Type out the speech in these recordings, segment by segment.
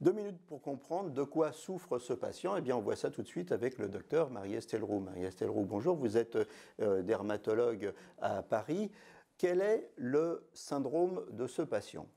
Deux minutes pour comprendre de quoi souffre ce patient. Eh bien, on voit ça tout de suite avec le docteur Marie-Estelle Roux. Marie-Estelle bonjour. Vous êtes euh, dermatologue à Paris. Quel est le syndrome de ce patient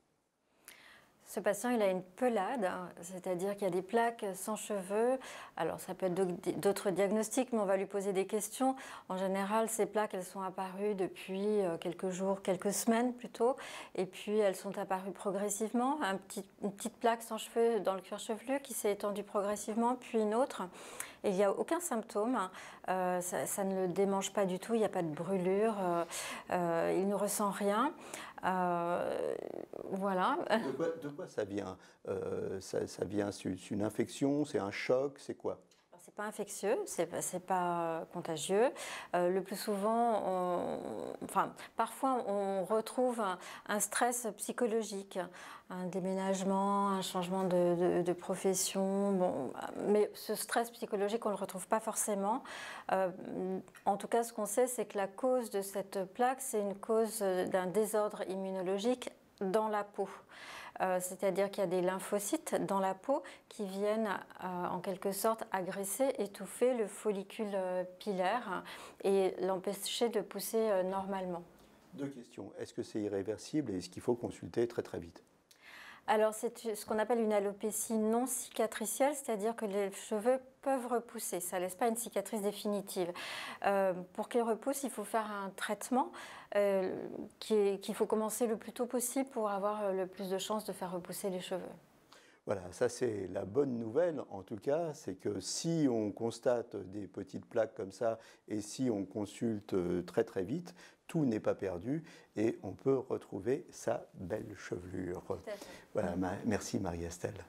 ce patient, il a une pelade, hein, c'est-à-dire qu'il y a des plaques sans cheveux. Alors, ça peut être d'autres diagnostics, mais on va lui poser des questions. En général, ces plaques, elles sont apparues depuis euh, quelques jours, quelques semaines plutôt. Et puis, elles sont apparues progressivement. Un petit, une petite plaque sans cheveux dans le cuir chevelu qui s'est étendue progressivement, puis une autre il n'y a aucun symptôme, hein. euh, ça, ne le démange pas du tout, il n'y a pas de brûlure, euh, euh, il ne ressent rien. voilà. De quoi, ça vient ça, vient, c'est une infection, c'est un choc, c'est quoi c'est pas infectieux, c'est pas, pas contagieux. le plus souvent, on, parfois on retrouve un, stress psychologique, un déménagement, un changement de, profession. Bon, mais ce stress psychologique, on ne le retrouve pas forcément. Euh, en tout cas, ce qu'on sait, c'est que la cause de cette plaque, c'est une cause d'un désordre immunologique dans la peau. Euh, c'est-à-dire qu'il y a des lymphocytes dans la peau qui viennent euh, en quelque sorte agresser, étouffer le follicule euh, pilaire et l'empêcher de pousser normalement. Deux questions. Est-ce que c'est irréversible et est-ce qu'il faut consulter très très vite alors, c'est ce qu'on appelle une alopécie non cicatricielle, c'est-à-dire que les cheveux peuvent repousser. Ça ne laisse pas une cicatrice définitive. Euh, pour qu'ils repoussent, il faut faire un traitement euh, qu'il faut commencer le plus tôt possible pour avoir euh, le plus de chances de faire repousser les cheveux. Voilà, ça c'est la bonne nouvelle en tout cas, c'est que si on constate des petites plaques comme ça et si on consulte euh, très très vite, tout n'est pas perdu et on peut retrouver sa belle chevelure. Voilà, merci Marie-Estelle.